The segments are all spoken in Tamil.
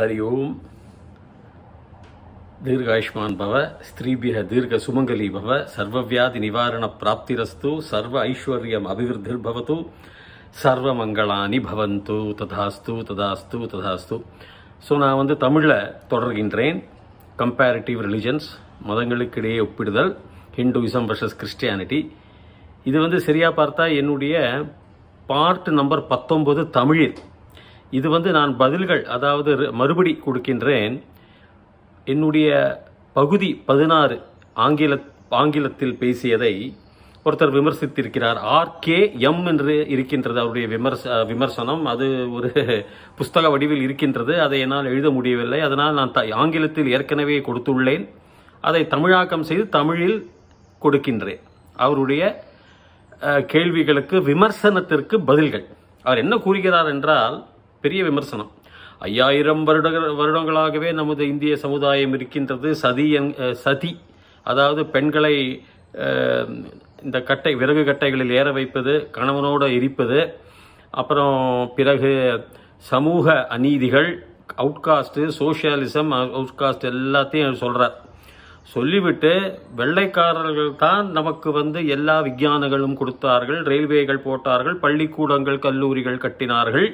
ஹரி ஓம் தீர்காயுஷ்மான் பவ ஸ்திரீபிய தீர்க்க சுமங்கலி பவ சர்வவியாதி நிவாரண பிராப்திரஸ்து சர்வ ஐஸ்வர்யம் சர்வ மங்களானி பவந்து ததாஸ்து ததாஸ்து ததாஸ்து ஸோ நான் வந்து தமிழில் தொடர்கின்றேன் கம்பேரிட்டிவ் ரிலிஜன்ஸ் மதங்களுக்கிடையே ஒப்பிடுதல் ஹிந்துவிசம் வர்சஸ் கிறிஸ்டியானிட்டி இது வந்து சரியாக பார்த்தா என்னுடைய பார்ட் நம்பர் பத்தொம்பது தமிழில் இது வந்து நான் பதில்கள் அதாவது மறுபடி கொடுக்கின்றேன் என்னுடைய பகுதி பதினாறு ஆங்கில ஆங்கிலத்தில் பேசியதை ஒருத்தர் விமர்சித்திருக்கிறார் ஆர் கே எம் என்று இருக்கின்றது அவருடைய விமர்ச விமர்சனம் அது ஒரு புஸ்தக வடிவில் இருக்கின்றது அதை என்னால் எழுத முடியவில்லை அதனால் நான் த ஆங்கிலத்தில் ஏற்கனவே கொடுத்துள்ளேன் அதை தமிழாக்கம் செய்து தமிழில் கொடுக்கின்றேன் அவருடைய கேள்விகளுக்கு விமர்சனத்திற்கு பதில்கள் அவர் என்ன கூறுகிறார் என்றால் பெரிய விமர்சனம் ஐயாயிரம் வருட வருடங்களாகவே நமது இந்திய சமுதாயம் இருக்கின்றது சதி சதி அதாவது பெண்களை இந்த கட்டை விறகு கட்டைகளில் ஏற வைப்பது கணவனோடு இருப்பது அப்புறம் பிறகு சமூக அநீதிகள் அவுட்காஸ்ட்டு சோஷியலிசம் அவுட்காஸ்ட் எல்லாத்தையும் சொல்கிறார் சொல்லிவிட்டு வெள்ளைக்காரர்கள் தான் நமக்கு வந்து எல்லா விஞ்ஞானங்களும் கொடுத்தார்கள் ரயில்வேகள் போட்டார்கள் பள்ளிக்கூடங்கள் கல்லூரிகள் கட்டினார்கள்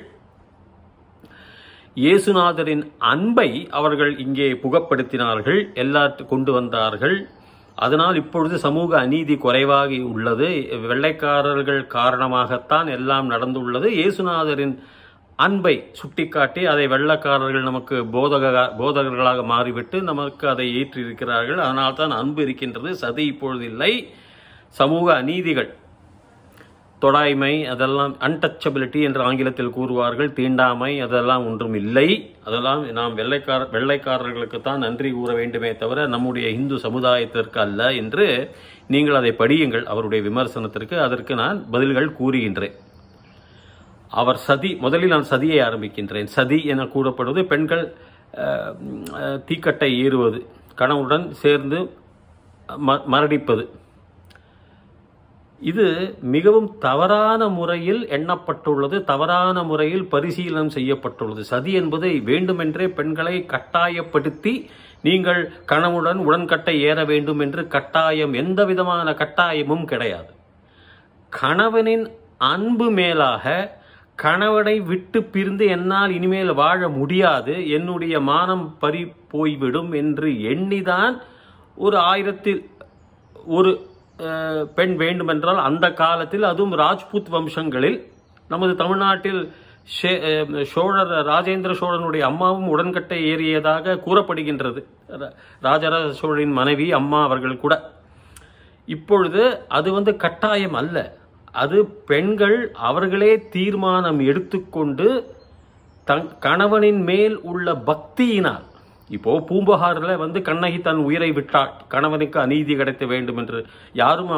இயேசுநாதரின் அன்பை அவர்கள் இங்கே புகப்படுத்தினார்கள் எல்லாத்து கொண்டு வந்தார்கள் அதனால் இப்பொழுது சமூக அநீதி குறைவாகி உள்ளது வெள்ளைக்காரர்கள் காரணமாகத்தான் எல்லாம் நடந்துள்ளது இயேசுநாதரின் அன்பை சுட்டிக்காட்டி அதை வெள்ளக்காரர்கள் நமக்கு போதக போதகர்களாக மாறிவிட்டு நமக்கு அதை ஏற்றியிருக்கிறார்கள் அதனால்தான் அன்பு இருக்கின்றது சதி இப்பொழுது இல்லை சமூக அநீதிகள் தொடாய்மை அதெல்லாம் அன்டச்சபிலிட்டி என்று ஆங்கிலத்தில் கூறுவார்கள் தீண்டாமை அதெல்லாம் ஒன்றும் இல்லை அதெல்லாம் நாம் வெள்ளைக்கார வெள்ளைக்காரர்களுக்கு தான் நன்றி கூற வேண்டுமே தவிர நம்முடைய இந்து சமுதாயத்திற்கு அல்ல என்று நீங்கள் அதை படியுங்கள் அவருடைய விமர்சனத்திற்கு அதற்கு நான் பதில்கள் கூறுகின்றேன் அவர் சதி முதலில் நான் சதியை ஆரம்பிக்கின்றேன் சதி என கூறப்படுவது பெண்கள் தீக்கட்டை ஏறுவது கணவனுடன் சேர்ந்து ம மரடிப்பது இது மிகவும் தவறான முறையில் எண்ணப்பட்டுள்ளது தவறான முறையில் பரிசீலனம் செய்யப்பட்டுள்ளது சதி என்பதை வேண்டுமென்றே பெண்களை கட்டாயப்படுத்தி நீங்கள் கணவுடன் உடன்கட்டை ஏற வேண்டும் என்று கட்டாயம் எந்த விதமான கட்டாயமும் கிடையாது கணவனின் அன்பு மேலாக கணவனை விட்டு பிரிந்து என்னால் இனிமேல் வாழ முடியாது என்னுடைய மானம் பறி போய்விடும் என்று எண்ணிதான் ஒரு ஆயிரத்தில் ஒரு பெண் வேண்டுமென்றால் அந்த காலத்தில் அதுவும் ராஜ்புத் வம்சங்களில் நமது தமிழ்நாட்டில் சோழர் ராஜேந்திர சோழனுடைய அம்மாவும் உடன்கட்டை ஏறியதாக கூறப்படுகின்றது ராஜராஜ சோழனின் மனைவி அம்மா அவர்கள் கூட இப்பொழுது அது வந்து கட்டாயம் அல்ல அது பெண்கள் அவர்களே தீர்மானம் எடுத்துக்கொண்டு தங் கணவனின் மேல் உள்ள பக்தியினால் இப்போ பூம்புகாரில் வந்து கண்ணகி தன் உயிரை விட்டாள் கணவனுக்கு அநீதி கிடைக்க வேண்டும் என்று யாரும்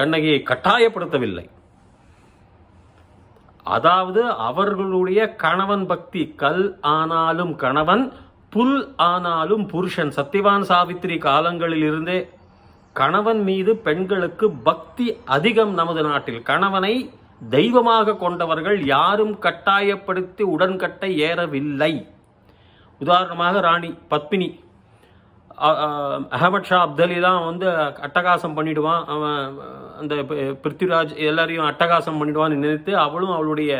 கண்ணகியை கட்டாயப்படுத்தவில்லை அதாவது அவர்களுடைய கணவன் பக்தி கல் ஆனாலும் கணவன் புல் ஆனாலும் புருஷன் சத்திவான் சாவித்திரி காலங்களில் இருந்தே கணவன் மீது பெண்களுக்கு பக்தி அதிகம் நமது நாட்டில் கணவனை தெய்வமாக கொண்டவர்கள் யாரும் கட்டாயப்படுத்தி உடன்கட்டை ஏறவில்லை உதாரணமாக ராணி பத்மினி அஹமத் ஷா தான் வந்து அட்டகாசம் பண்ணிடுவான் அவன் அந்த பிருத்திராஜ் எல்லாரையும் அட்டகாசம் பண்ணிடுவான்னு நினைத்து அவளும் அவளுடைய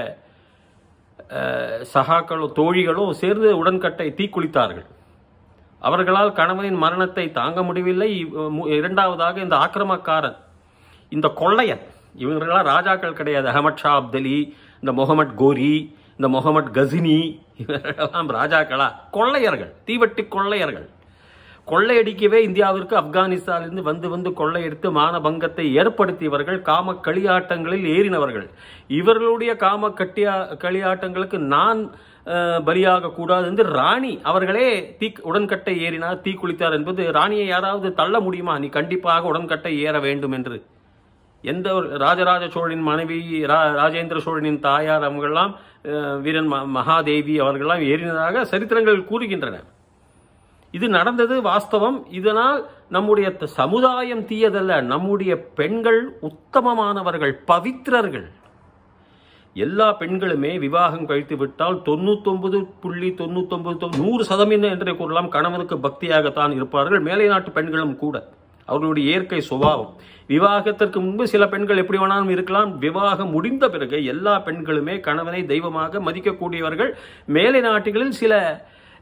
சகாக்களோ தோழிகளோ சேர்ந்து உடன்கட்டை தீக்குளித்தார்கள் அவர்களால் கணவனின் மரணத்தை தாங்க முடியவில்லை இரண்டாவதாக இந்த ஆக்கிரமக்காரன் இந்த கொள்ளையன் இவங்களெல்லாம் ராஜாக்கள் கிடையாது அஹமத் ஷா அப்தலி இந்த முகமட் கோரி இந்த முகமட் கசினி இவர்களெல்லாம் ராஜாக்களா கொள்ளையர்கள் தீவட்டி கொள்ளையர்கள் கொள்ளையடிக்கவே இந்தியாவிற்கு ஆப்கானிஸ்தானிலிருந்து வந்து வந்து கொள்ளையடித்து மானபங்கத்தை ஏற்படுத்தியவர்கள் காம களியாட்டங்களில் ஏறினவர்கள் இவர்களுடைய காம கட்டியா களியாட்டங்களுக்கு நான் பலியாக கூடாது என்று ராணி அவர்களே தீ உடன்கட்டை ஏறினார் தீக்குளித்தார் என்பது ராணியை யாராவது தள்ள முடியுமா நீ கண்டிப்பாக உடன்கட்டை ஏற வேண்டும் என்று எந்த ஒரு ராஜராஜ சோழனின் மனைவி ரா ராஜேந்திர சோழனின் தாயார் அவங்கெல்லாம் வீரன் மகாதேவி அவர்கள்லாம் ஏறினதாக சரித்திரங்கள் கூறுகின்றன இது நடந்தது வாஸ்தவம் இதனால் நம்முடைய சமுதாயம் தீயதல்ல நம்முடைய பெண்கள் உத்தமமானவர்கள் பவித்திரர்கள் எல்லா பெண்களுமே விவாகம் கழித்து விட்டால் தொண்ணூத்தொன்பது புள்ளி தொண்ணூத்தொன்பது நூறு சதவீதம் என்றே கூறலாம் கணவனுக்கு பக்தியாகத்தான் இருப்பார்கள் மேலை நாட்டு பெண்களும் கூட அவர்களுடைய இயற்கை சுபாவம் விவாகத்திற்கு முன்பு சில பெண்கள் எப்படி வேணாலும் இருக்கலாம் விவாகம் முடிந்த பிறகு எல்லா பெண்களுமே கணவனை தெய்வமாக மதிக்கக்கூடியவர்கள் மேலை நாட்டுகளில் சில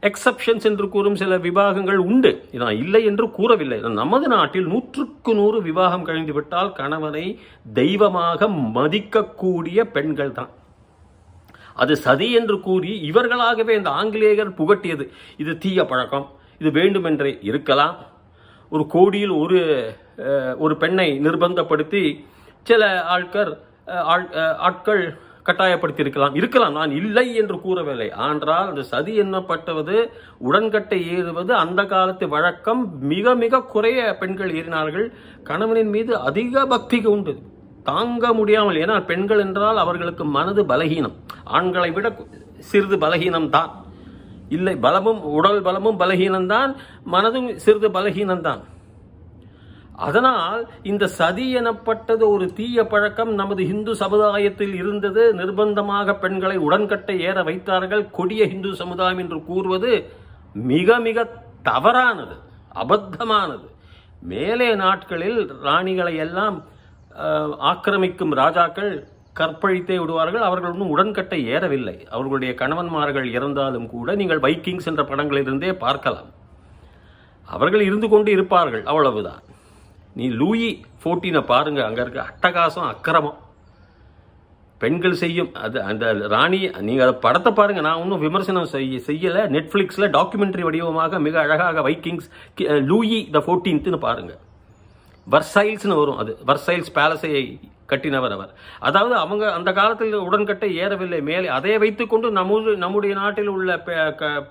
எக்ஸப்ஷன்ஸ் என்று கூறும் சில விவாகங்கள் உண்டு நான் இல்லை என்று கூறவில்லை நமது நாட்டில் நூற்றுக்கு நூறு விவாகம் கழிந்துவிட்டால் கணவனை தெய்வமாக மதிக்கக்கூடிய பெண்கள் தான் அது சதி என்று கூறி இவர்களாகவே இந்த ஆங்கிலேயர் புகட்டியது இது தீய பழக்கம் இது வேண்டுமென்றே இருக்கலாம் ஒரு கோடியில் ஒரு ஒரு பெண்ணை நிர்பந்தப்படுத்தி சில ஆட்கள் ஆட்கள் கட்டாயப்படுத்தியிருக்கலாம் இருக்கலாம் நான் இல்லை என்று கூறவில்லை ஆனால் அந்த சதி எண்ணப்பட்டவது உடன்கட்டை ஏறுவது அந்த காலத்து வழக்கம் மிக மிக குறைய பெண்கள் ஏறினார்கள் கணவனின் மீது அதிக பக்தி உண்டு தாங்க முடியாமல் ஏன்னால் பெண்கள் என்றால் அவர்களுக்கு மனது பலகீனம் ஆண்களை விட சிறிது பலகீனம் தான் இல்லை பலமும் உடல் பலமும் பலகீனம்தான் மனதும் சிறிது பலகீனம்தான் அதனால் இந்த சதி எனப்பட்டது ஒரு தீய பழக்கம் நமது இந்து சமுதாயத்தில் இருந்தது நிர்பந்தமாக பெண்களை உடன்கட்டை ஏற வைத்தார்கள் கொடிய இந்து சமுதாயம் என்று கூறுவது மிக மிக தவறானது அபத்தமானது மேலே நாட்களில் ராணிகளை எல்லாம் ஆக்கிரமிக்கும் ராஜாக்கள் கற்பழித்தே விடுவார்கள் அவர்கள் ஒன்றும் உடன்கட்டை ஏறவில்லை அவர்களுடைய கணவன்மார்கள் இறந்தாலும் கூட நீங்கள் பைக்கிங்ஸ் என்ற படங்களிலிருந்தே பார்க்கலாம் அவர்கள் இருந்து கொண்டு இருப்பார்கள் அவ்வளவுதான் நீ லூயி ஃபோர்டீனை பாருங்கள் அங்கே இருக்க அட்டகாசம் அக்கிரமம் பெண்கள் செய்யும் அது அந்த ராணி நீங்கள் அதை படத்தை பாருங்கள் நான் ஒன்றும் விமர்சனம் செய்ய செய்யலை நெட்ஃப்ளிக்ஸில் டாக்குமெண்ட்ரி வடிவமாக மிக அழகாக வைக்கிங்ஸ் லூயி த ஃபோர்டீன்த்துன்னு பாருங்கள் வர்சைல்ஸ்னு வரும் அது வர்சைல்ஸ் பேலஸை கட்டினவர் அவர் அதாவது அவங்க அந்த காலத்தில் உடன்கட்டை ஏறவில்லை மேலே அதை வைத்துக்கொண்டு நமது நம்முடைய நாட்டில் உள்ள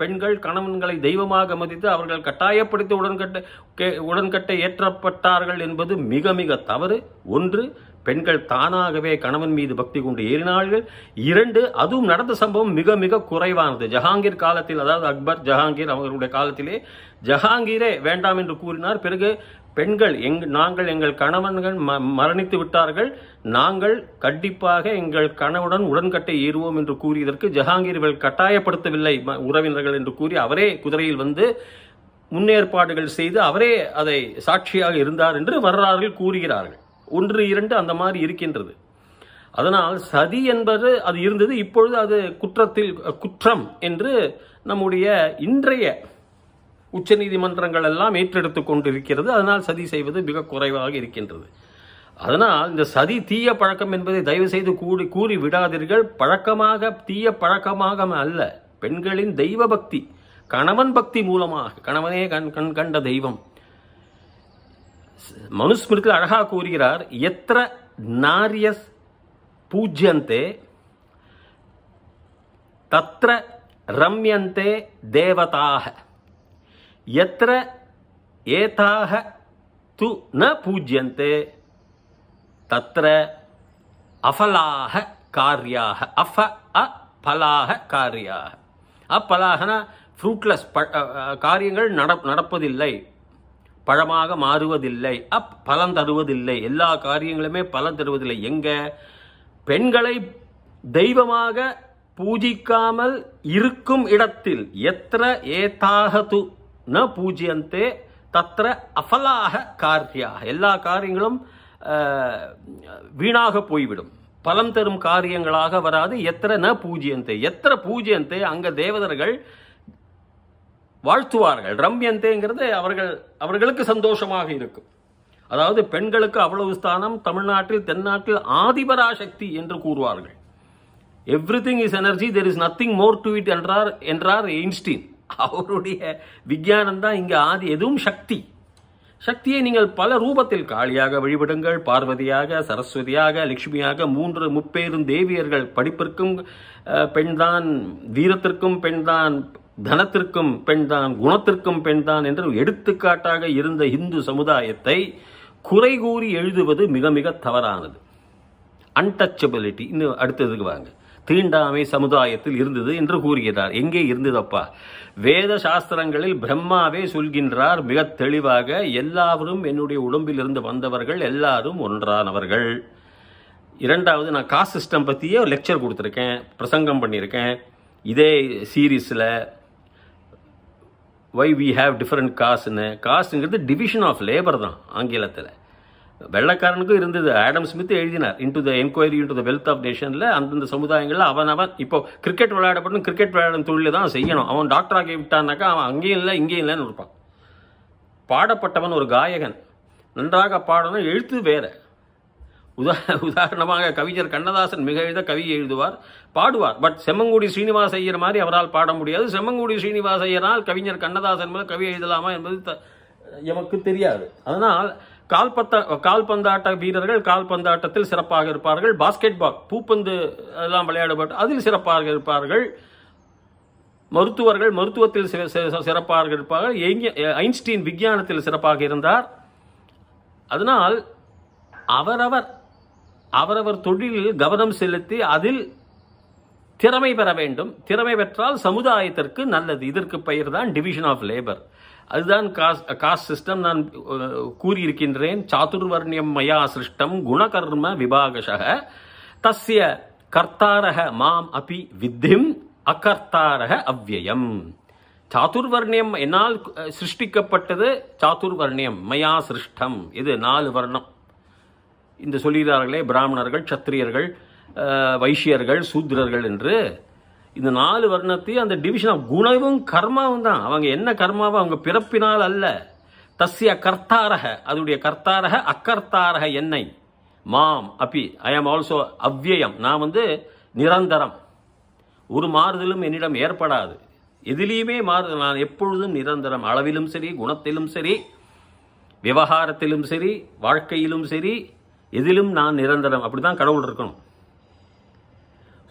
பெண்கள் கணவன்களை தெய்வமாக மதித்து அவர்கள் கட்டாயப்படுத்தி உடன்கட்டை உடன்கட்டை ஏற்றப்பட்டார்கள் என்பது மிக மிக தவறு ஒன்று பெண்கள் தானாகவே கணவன் மீது பக்தி கொண்டு ஏறினார்கள் இரண்டு அதுவும் நடந்த சம்பவம் மிக மிக குறைவானது ஜஹாங்கீர் காலத்தில் அதாவது அக்பர் ஜஹாங்கீர் அவர்களுடைய காலத்திலே ஜஹாங்கீரே வேண்டாம் என்று கூறினார் பிறகு பெண்கள் எங் நாங்கள் எங்கள் கணவன்கள் ம மரணித்து விட்டார்கள் நாங்கள் கண்டிப்பாக எங்கள் கணவுடன் உடன்கட்டை ஏறுவோம் என்று கூறியதற்கு ஜஹாங்கீர்கள் கட்டாயப்படுத்தவில்லை உறவினர்கள் என்று கூறி அவரே குதிரையில் வந்து முன்னேற்பாடுகள் செய்து அவரே அதை சாட்சியாக இருந்தார் என்று வரலாறுகள் கூறுகிறார்கள் ஒன்று இரண்டு அந்த மாதிரி இருக்கின்றது அதனால் சதி என்பது அது இருந்தது இப்பொழுது அது குற்றத்தில் குற்றம் என்று நம்முடைய இன்றைய உச்சநீதிமன்றங்கள் எல்லாம் ஏற்றெடுத்து கொண்டிருக்கிறது அதனால் சதி செய்வது மிக குறைவாக இருக்கின்றது அதனால் இந்த சதி தீய பழக்கம் என்பதை தயவு செய்து கூடி கூறி விடாதீர்கள் பழக்கமாக தீய பழக்கமாக அல்ல பெண்களின் தெய்வ பக்தி கணவன் பக்தி மூலமாக கணவனே கண் கண் கண்ட தெய்வம் மனுஸ்மிருத்தில் அழகாக கூறுகிறார் எத்திர நாரியஸ் பூஜ்யந்தே தத்ர ரம்யந்தே தேவதாக எத்திர ஏதாக து ந பூஜ்யந்தே தத்திர அஃபலாக காரியாக அஃப அ பலாக காரியாக அப்பலாகனா ஃப்ரூட்லெஸ் ப காரியங்கள் நட நடப்பதில்லை பழமாக மாறுவதில்லை அப் பலன் தருவதில்லை எல்லா காரியங்களுமே பலன் தருவதில்லை எங்க பெண்களை தெய்வமாக பூஜிக்காமல் இருக்கும் இடத்தில் எத்திர து ந பூஜ்யந்தே தத்திர அஃபலாக காரியாக எல்லா காரியங்களும் வீணாக போய்விடும் பலம் தரும் காரியங்களாக வராது எத்தனை ந பூஜ்யந்தே எத்தனை பூஜ்யந்தே அங்கே தேவதர்கள் வாழ்த்துவார்கள் ரம்யந்தேங்கிறது அவர்கள் அவர்களுக்கு சந்தோஷமாக இருக்கும் அதாவது பெண்களுக்கு அவ்வளவு ஸ்தானம் தமிழ்நாட்டில் தென்னாட்டில் ஆதிபராசக்தி என்று கூறுவார்கள் everything is energy there is nothing more to it என்றார் என்றார் எயின்ஸ்டீன் அவருடைய விஞ்ஞானம் தான் இங்கே ஆதி எதுவும் சக்தி சக்தியை நீங்கள் பல ரூபத்தில் காளியாக வழிபடுங்கள் பார்வதியாக சரஸ்வதியாக லட்சுமியாக மூன்று முப்பேரும் தேவியர்கள் படிப்பிற்கும் பெண்தான் வீரத்திற்கும் பெண்தான் தனத்திற்கும் பெண்தான் குணத்திற்கும் பெண்தான் என்று எடுத்துக்காட்டாக இருந்த இந்து சமுதாயத்தை குறை கூறி எழுதுவது மிக மிக தவறானது அன்டச்சபிலிட்டி இன்னும் அடுத்ததுக்கு வாங்க தீண்டாமை சமுதாயத்தில் இருந்தது என்று கூறுகிறார் எங்கே இருந்ததப்பா வேத சாஸ்திரங்களில் பிரம்மாவே சொல்கின்றார் மிக தெளிவாக எல்லாரும் என்னுடைய உடம்பில் இருந்து வந்தவர்கள் எல்லாரும் ஒன்றானவர்கள் இரண்டாவது நான் காஸ்ட் சிஸ்டம் பற்றியே ஒரு லெக்சர் கொடுத்துருக்கேன் பிரசங்கம் பண்ணியிருக்கேன் இதே சீரீஸில் வை வி ஹாவ் டிஃப்ரெண்ட் காஸ்ட்னு காஸ்ட்டுங்கிறது டிவிஷன் ஆஃப் லேபர் தான் ஆங்கிலத்தில் வெள்ளக்காரனுக்கும் இருந்தது ஆடம் ஸ்மித் எழுதினார் into the enquiry into the wealth of நேஷனில் அந்தந்த சமுதாயங்களில் அவன் அவன் இப்போ கிரிக்கெட் விளையாடப்படும் கிரிக்கெட் விளையாடும் தொழில் தான் செய்யணும் அவன் ஆகி விட்டான்னாக்கா அவன் அங்கேயும் இல்லை இங்கேயும் இல்லைன்னு இருப்பான் பாடப்பட்டவன் ஒரு காயகன் நன்றாக பாடணும் எழுத்து வேற உதா உதாரணமாக கவிஞர் கண்ணதாசன் மிக எழுத கவி எழுதுவார் பாடுவார் பட் செம்மங்குடி ஸ்ரீனிவாச ஐயர் மாதிரி அவரால் பாட முடியாது செம்மங்குடி ஸ்ரீனிவாச ஐயரால் கவிஞர் கண்ணதாசன் மேலே கவி எழுதலாமா என்பது எமக்கு தெரியாது அதனால் கால்பத்த கால்பந்தாட்ட வீரர்கள் கால்பந்தாட்டத்தில் சிறப்பாக இருப்பார்கள் பாஸ்கெட் பால் பூப்பந்து எல்லாம் விளையாடப்பட்டு அதில் சிறப்பாக இருப்பார்கள் மருத்துவர்கள் மருத்துவத்தில் சிறப்பாக இருப்பார்கள் ஐன்ஸ்டீன் விஞ்ஞானத்தில் சிறப்பாக இருந்தார் அதனால் அவரவர் அவரவர் தொழிலில் கவனம் செலுத்தி அதில் திறமை பெற வேண்டும் திறமை பெற்றால் சமுதாயத்திற்கு நல்லது இதற்கு பெயர் தான் டிவிஷன் ஆஃப் லேபர் அதுதான் காஸ் காஸ்ட் சிஸ்டம் நான் கூறியிருக்கின்றேன் சாத்துர்வர்ணியம் மயா சிருஷ்டம் குணகர்ம விபாகஷக தஸ்ய கர்த்தாரக மாம் அபி வித்திம் அகர்த்தாரக அவ்வயம் சாத்துர்வர்ணியம் என்னால் சிருஷ்டிக்கப்பட்டது சாத்துர்வர்ணியம் மயா சிருஷ்டம் இது நாலு வர்ணம் இந்த சொல்கிறார்களே பிராமணர்கள் சத்திரியர்கள் வைஷ்யர்கள் சூத்ரர்கள் என்று இந்த நாலு வர்ணத்தையும் அந்த டிவிஷன் குணவும் கர்மாவும் தான் அவங்க என்ன கர்மாவோ அவங்க பிறப்பினால் அல்ல தஸ்ய கர்த்தாரக அதனுடைய கர்த்தாரக அக்கர்த்தாரக என்னை மாம் அப்பி ஐ ஆம் ஆல்சோ அவ்வியம் நான் வந்து நிரந்தரம் ஒரு மாறுதலும் என்னிடம் ஏற்படாது எதிலையுமே மாறுதல் நான் எப்பொழுதும் நிரந்தரம் அளவிலும் சரி குணத்திலும் சரி விவகாரத்திலும் சரி வாழ்க்கையிலும் சரி எதிலும் நான் நிரந்தரம் அப்படி தான் கடவுள் இருக்கணும்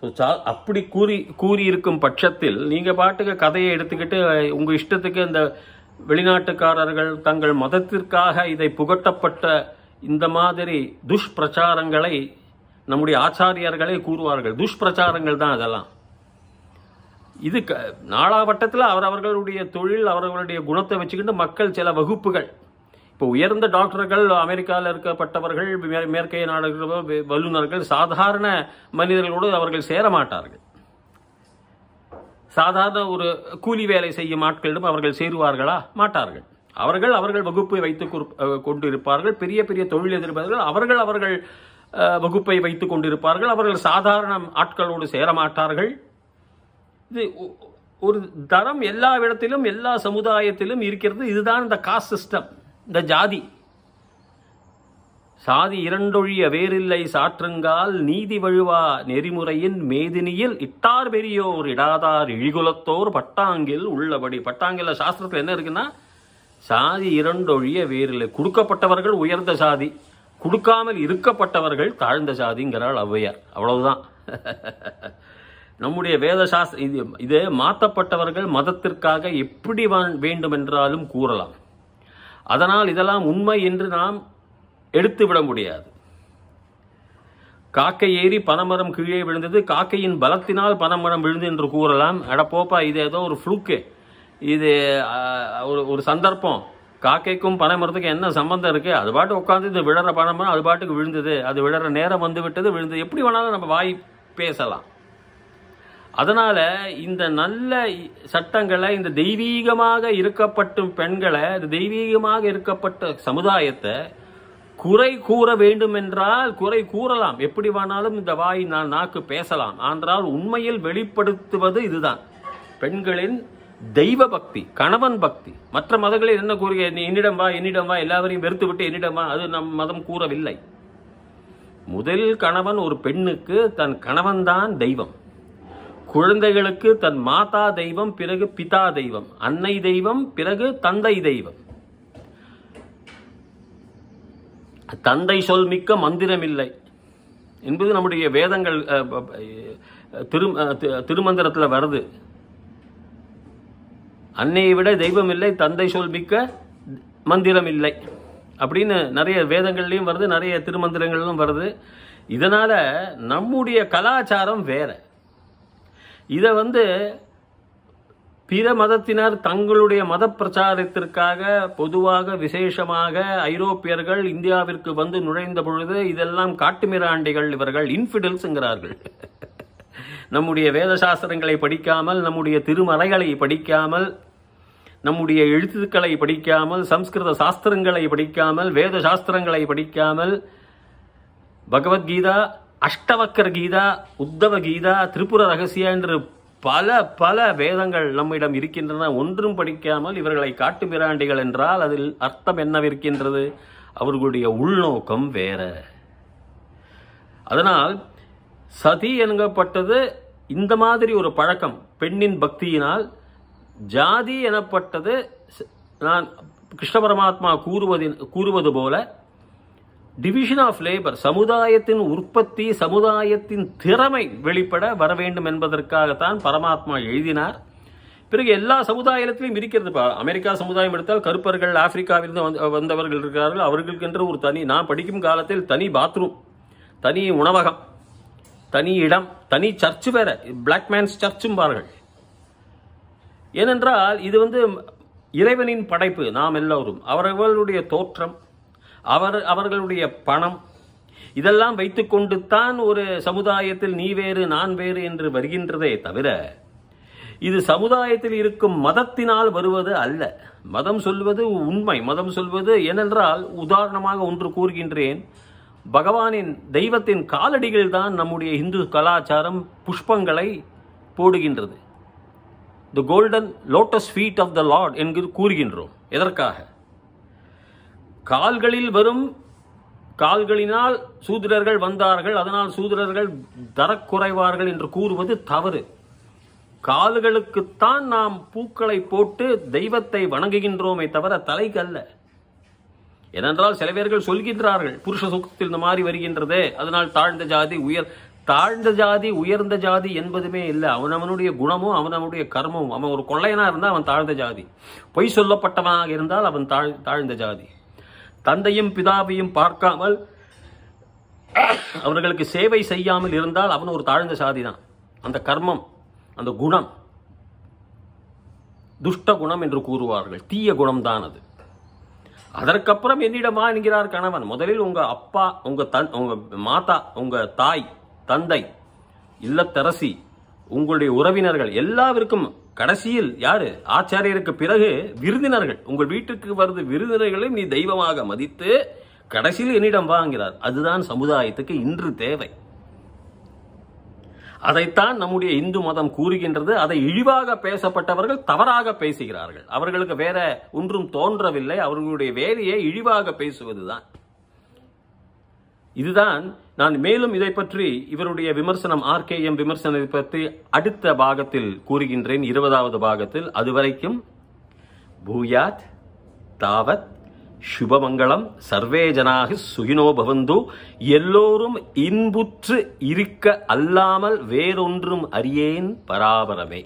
ஸோ சா அப்படி கூறி கூறியிருக்கும் பட்சத்தில் நீங்கள் பாட்டுக்கு கதையை எடுத்துக்கிட்டு உங்கள் இஷ்டத்துக்கு இந்த வெளிநாட்டுக்காரர்கள் தங்கள் மதத்திற்காக இதை புகட்டப்பட்ட இந்த மாதிரி துஷ்பிரச்சாரங்களை நம்முடைய ஆச்சாரியர்களே கூறுவார்கள் துஷ்பிரச்சாரங்கள் தான் அதெல்லாம் இது க அவர் அவரவர்களுடைய தொழில் அவர்களுடைய குணத்தை வச்சுக்கிட்டு மக்கள் சில வகுப்புகள் இப்போ உயர்ந்த டாக்டர்கள் அமெரிக்காவில் இருக்கப்பட்டவர்கள் மேற்கைய நாடுகள் வல்லுநர்கள் சாதாரண மனிதர்களோடு அவர்கள் சேர மாட்டார்கள் சாதாரண ஒரு கூலி வேலை செய்யும் ஆட்களிடம் அவர்கள் சேருவார்களா மாட்டார்கள் அவர்கள் அவர்கள் வகுப்பை வைத்து கொண்டிருப்பார்கள் பெரிய பெரிய தொழில் எதிர்ப்பார்கள் அவர்கள் அவர்கள் வகுப்பை வைத்துக் கொண்டிருப்பார்கள் அவர்கள் சாதாரண ஆட்களோடு சேரமாட்டார்கள் இது ஒரு தரம் எல்லா இடத்திலும் எல்லா சமுதாயத்திலும் இருக்கிறது இதுதான் இந்த காஸ்ட் சிஸ்டம் இந்த ஜாதி சாதி இரண்டொழிய வேறில்லை சாற்றுங்கால் நீதி வழுவா நெறிமுறையின் மேதினியில் இட்டார் பெரியோர் இடாதார் இழிகுலத்தோர் பட்டாங்கில் உள்ளபடி பட்டாங்கில் சாஸ்திரத்தில் என்ன இருக்குன்னா சாதி இரண்டொழிய வேறில்லை கொடுக்கப்பட்டவர்கள் உயர்ந்த சாதி கொடுக்காமல் இருக்கப்பட்டவர்கள் தாழ்ந்த சாதிங்கிறாள் ஔவையார் அவ்வளவுதான் நம்முடைய வேத சாஸ்திர இது இது மாற்றப்பட்டவர்கள் மதத்திற்காக எப்படி வேண்டுமென்றாலும் கூறலாம் அதனால் இதெல்லாம் உண்மை என்று நாம் எடுத்துவிட முடியாது காக்கை ஏறி பனைமரம் கீழே விழுந்தது காக்கையின் பலத்தினால் பனைமரம் விழுந்து என்று கூறலாம் அடப்போப்பா இது ஏதோ ஒரு ஃப்ளூக்கு இது ஒரு ஒரு சந்தர்ப்பம் காக்கைக்கும் பனைமரத்துக்கும் என்ன சம்பந்தம் இருக்குது அது பாட்டு உட்காந்து இது விழற பனைமரம் அது பாட்டுக்கு விழுந்தது அது விழற நேரம் வந்து விட்டது விழுந்தது எப்படி வேணாலும் நம்ம வாய் பேசலாம் அதனால் இந்த நல்ல சட்டங்களை இந்த தெய்வீகமாக இருக்கப்பட்டும் பெண்களை இந்த தெய்வீகமாக இருக்கப்பட்ட சமுதாயத்தை குறை கூற வேண்டும் என்றால் குறை கூறலாம் எப்படி வேணாலும் இந்த வாய் நான் நாக்கு பேசலாம் ஆன்றால் உண்மையில் வெளிப்படுத்துவது இதுதான் பெண்களின் தெய்வ பக்தி கணவன் பக்தி மற்ற மதங்களில் என்ன கூறுகிற நீ என்னிடம் வா என்னிடம் வா எல்லாவரையும் வெறுத்து விட்டு என்னிடம் வா அது நம் மதம் கூறவில்லை முதல் கணவன் ஒரு பெண்ணுக்கு தன் கணவன்தான் தெய்வம் குழந்தைகளுக்கு தன் மாதா தெய்வம் பிறகு பிதா தெய்வம் அன்னை தெய்வம் பிறகு தந்தை தெய்வம் தந்தை சொல் மிக்க மந்திரமில்லை என்பது நம்முடைய வேதங்கள் திருமந்திரத்தில் வருது அன்னையை விட தெய்வம் இல்லை தந்தை சொல் மிக்க மந்திரம் இல்லை அப்படின்னு நிறைய வேதங்கள்லையும் வருது நிறைய திருமந்திரங்களிலும் வருது இதனால் நம்முடைய கலாச்சாரம் வேறு இதை வந்து பிற மதத்தினர் தங்களுடைய மத பிரச்சாரத்திற்காக பொதுவாக விசேஷமாக ஐரோப்பியர்கள் இந்தியாவிற்கு வந்து நுழைந்த பொழுது இதெல்லாம் காட்டுமிராண்டிகள் இவர்கள் இன்ஃபிடல்ஸுங்கிறார்கள் நம்முடைய வேத சாஸ்திரங்களை படிக்காமல் நம்முடைய திருமலைகளை படிக்காமல் நம்முடைய எழுத்துக்களை படிக்காமல் சம்ஸ்கிருத சாஸ்திரங்களை படிக்காமல் வேத சாஸ்திரங்களை படிக்காமல் பகவத்கீதா அஷ்டவக்கர் கீதா உத்தவ கீதா திரிபுர ரகசியா என்று பல பல வேதங்கள் நம்மிடம் இருக்கின்றன ஒன்றும் படிக்காமல் இவர்களை காட்டு பிராண்டிகள் என்றால் அதில் அர்த்தம் என்னவிருக்கின்றது அவர்களுடைய உள்நோக்கம் வேற அதனால் சதி என்கப்பட்டது இந்த மாதிரி ஒரு பழக்கம் பெண்ணின் பக்தியினால் ஜாதி எனப்பட்டது நான் கிருஷ்ண பரமாத்மா கூறுவதின் கூறுவது போல டிவிஷன் ஆஃப் லேபர் சமுதாயத்தின் உற்பத்தி சமுதாயத்தின் திறமை வெளிப்பட வர வேண்டும் என்பதற்காகத்தான் பரமாத்மா எழுதினார் பிறகு எல்லா சமுதாயத்திலையும் இருக்கிறது அமெரிக்கா சமுதாயம் எடுத்தால் கருப்பர்கள் ஆப்பிரிக்காவிலிருந்து வந்தவர்கள் இருக்கிறார்கள் அவர்களுக்கென்று ஒரு தனி நான் படிக்கும் காலத்தில் தனி பாத்ரூம் தனி உணவகம் தனி இடம் தனி சர்ச்சு வேற பிளாக் மேன்ஸ் பாருங்கள் ஏனென்றால் இது வந்து இறைவனின் படைப்பு நாம் எல்லோரும் அவர்களுடைய தோற்றம் அவர் அவர்களுடைய பணம் இதெல்லாம் வைத்துக்கொண்டு தான் ஒரு சமுதாயத்தில் நீ வேறு நான் வேறு என்று வருகின்றதே தவிர இது சமுதாயத்தில் இருக்கும் மதத்தினால் வருவது அல்ல மதம் சொல்வது உண்மை மதம் சொல்வது ஏனென்றால் உதாரணமாக ஒன்று கூறுகின்றேன் பகவானின் தெய்வத்தின் காலடிகள் தான் நம்முடைய இந்து கலாச்சாரம் புஷ்பங்களை போடுகின்றது the golden lotus feet of the lord என்று கூறுகின்றோம் எதற்காக கால்களில் வரும் கால்களினால் சூதிரர்கள் வந்தார்கள் அதனால் சூதிரர்கள் தரக்குறைவார்கள் என்று கூறுவது தவறு கால்களுக்குத்தான் நாம் பூக்களை போட்டு தெய்வத்தை வணங்குகின்றோமே தவிர தலைக்கு அல்ல ஏனென்றால் சில பேர்கள் சொல்கின்றார்கள் புருஷ சுகத்தில் இந்த மாதிரி வருகின்றதே அதனால் தாழ்ந்த ஜாதி உயர் தாழ்ந்த ஜாதி உயர்ந்த ஜாதி என்பதுமே இல்லை அவன் அவனுடைய குணமும் அவன் அவனுடைய கர்மமும் அவன் ஒரு கொள்ளையனாக இருந்தால் அவன் தாழ்ந்த ஜாதி பொய் சொல்லப்பட்டவனாக இருந்தால் அவன் தாழ் தாழ்ந்த ஜாதி தந்தையும் பிதாவையும் பார்க்காமல் அவர்களுக்கு சேவை செய்யாமல் இருந்தால் அவன் ஒரு தாழ்ந்த சாதி தான் அந்த கர்மம் அந்த குணம் துஷ்ட குணம் என்று கூறுவார்கள் தீய குணம்தான் அது அதற்கப்புறம் என்னிடமா என்கிறார் கணவன் முதலில் உங்கள் அப்பா உங்கள் தன் உங்கள் மாதா உங்கள் தாய் தந்தை இல்லத்தரசி உங்களுடைய உறவினர்கள் எல்லாவிற்கும் கடைசியில் யாரு ஆச்சாரியருக்கு பிறகு விருந்தினர்கள் உங்கள் வீட்டுக்கு வருது விருந்தினர்களையும் நீ தெய்வமாக மதித்து கடைசியில் என்னிடம் வாங்கிறார் அதுதான் சமுதாயத்துக்கு இன்று தேவை அதைத்தான் நம்முடைய இந்து மதம் கூறுகின்றது அதை இழிவாக பேசப்பட்டவர்கள் தவறாக பேசுகிறார்கள் அவர்களுக்கு வேற ஒன்றும் தோன்றவில்லை அவர்களுடைய வேலையை இழிவாக பேசுவதுதான் இதுதான் நான் மேலும் இதை பற்றி இவருடைய விமர்சனம் ஆர் கே எம் விமர்சனத்தை பற்றி அடுத்த பாகத்தில் கூறுகின்றேன் இருபதாவது பாகத்தில் அதுவரைக்கும் பூயாத் தாவத் சுபமங்கலம் சர்வே ஜனாகி சுகினோ பவந்து எல்லோரும் இன்புற்று இருக்க அல்லாமல் வேறொன்றும் அறியேன் பராபரமே